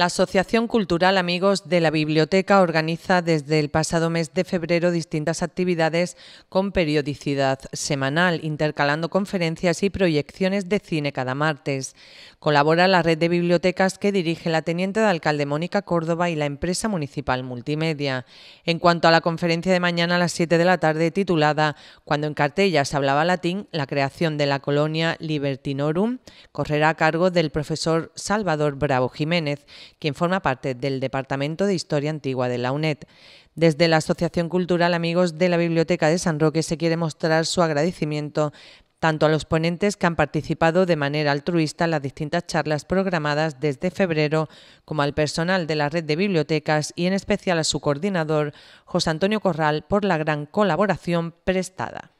La Asociación Cultural Amigos de la Biblioteca organiza desde el pasado mes de febrero distintas actividades con periodicidad semanal, intercalando conferencias y proyecciones de cine cada martes. Colabora la red de bibliotecas que dirige la teniente de alcalde Mónica Córdoba y la empresa municipal multimedia. En cuanto a la conferencia de mañana a las 7 de la tarde titulada Cuando en Cartellas hablaba latín, la creación de la colonia Libertinorum, correrá a cargo del profesor Salvador Bravo Jiménez quien forma parte del Departamento de Historia Antigua de la UNED. Desde la Asociación Cultural Amigos de la Biblioteca de San Roque se quiere mostrar su agradecimiento tanto a los ponentes que han participado de manera altruista en las distintas charlas programadas desde febrero, como al personal de la red de bibliotecas y en especial a su coordinador, José Antonio Corral, por la gran colaboración prestada.